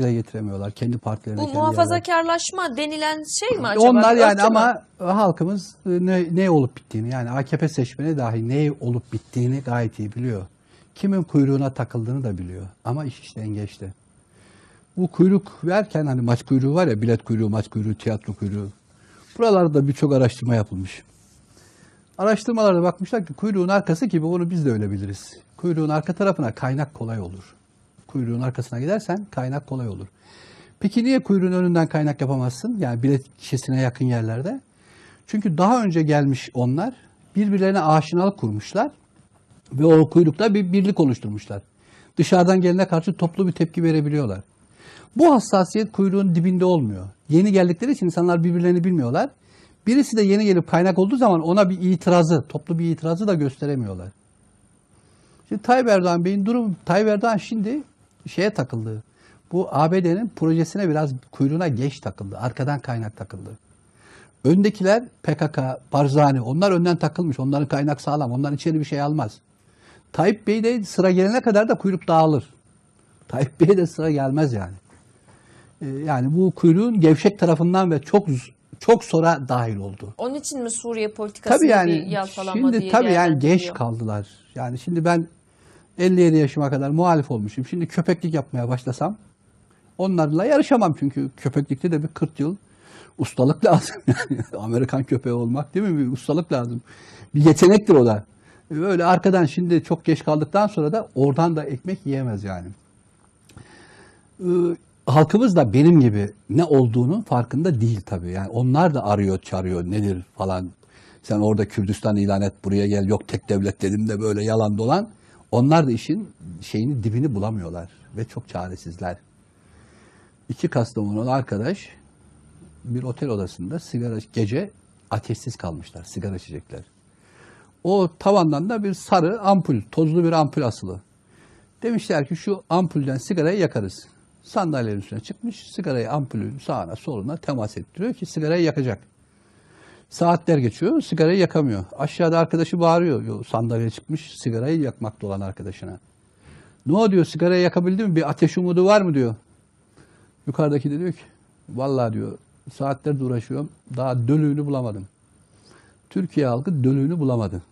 dile getiremiyorlar. Kendi partilerine. Bu kendi muhafazakarlaşma yerler. denilen şey mi acaba? Onlar yani ama halkımız e, ne, ne olup bittiğini yani AKP seçmeni dahi ne olup bittiğini gayet iyi biliyor. Kimin kuyruğuna takıldığını da biliyor. Ama iş işten geçti. Bu kuyruk verken hani maç kuyruğu var ya bilet kuyruğu, maç kuyruğu, tiyatro kuyruğu. Buralarda birçok araştırma yapılmış. Araştırmalarda bakmışlar ki kuyruğun arkası gibi onu biz de öyle biliriz. Kuyruğun arka tarafına kaynak kolay olur kuyruğun arkasına gidersen kaynak kolay olur. Peki niye kuyruğun önünden kaynak yapamazsın? Yani bilet kişisine yakın yerlerde. Çünkü daha önce gelmiş onlar birbirlerine aşinalık kurmuşlar ve o kuyrukta bir birlik oluşturmuşlar. Dışarıdan gelene karşı toplu bir tepki verebiliyorlar. Bu hassasiyet kuyruğun dibinde olmuyor. Yeni geldikleri için insanlar birbirlerini bilmiyorlar. Birisi de yeni gelip kaynak olduğu zaman ona bir itirazı, toplu bir itirazı da gösteremiyorlar. Şimdi Tayyip Erdoğan Bey'in durumu, Tayyip Erdoğan şimdi şeye takıldı. Bu ABD'nin projesine biraz kuyruğuna geç takıldı. Arkadan kaynak takıldı. Öndekiler PKK, Barzani onlar önden takılmış. Onların kaynak sağlam. Onların içeri bir şey almaz. Tayyip Bey de sıra gelene kadar da kuyruk dağılır. Tayyip Bey de sıra gelmez yani. Ee, yani bu kuyruğun gevşek tarafından ve çok çok sonra dahil oldu. Onun için mi Suriye politikası tabii yani, bir yalpalanma şimdi, diye Tabii yani geç kaldılar. Yani şimdi ben 57 yaşıma kadar muhalif olmuşum. Şimdi köpeklik yapmaya başlasam onlarla yarışamam çünkü köpeklikte de bir 40 yıl ustalık lazım. Amerikan köpeği olmak değil mi? Bir ustalık lazım. Bir yetenektir o da. Böyle arkadan şimdi çok geç kaldıktan sonra da oradan da ekmek yiyemez yani. Ee, halkımız da benim gibi ne olduğunun farkında değil tabii. Yani onlar da arıyor, çağırıyor nedir falan. Sen orada Kürdistan ilan et, buraya gel. Yok tek devlet dedim de böyle yalan dolan. Onlar da işin şeyini dibini bulamıyorlar ve çok çaresizler. İki Kastamonulu arkadaş bir otel odasında sigara gece ateşsiz kalmışlar. Sigara içecekler. O tavandan da bir sarı ampul, tozlu bir ampul asılı. Demişler ki şu ampulden sigarayı yakarız. Sandalyenin üstüne çıkmış, sigarayı ampulün sağına soluna temas ettiriyor ki sigarayı yakacak. Saatler geçiyor, sigarayı yakamıyor. Aşağıda arkadaşı bağırıyor, sandalye çıkmış sigarayı yakmakta olan arkadaşına. Ne o diyor, sigarayı yakabildi mi? Bir ateş umudu var mı diyor. Yukarıdaki de diyor ki, vallahi diyor, saatlerdir uğraşıyorum, daha dölüğünü bulamadım. Türkiye halkı dölüğünü bulamadı.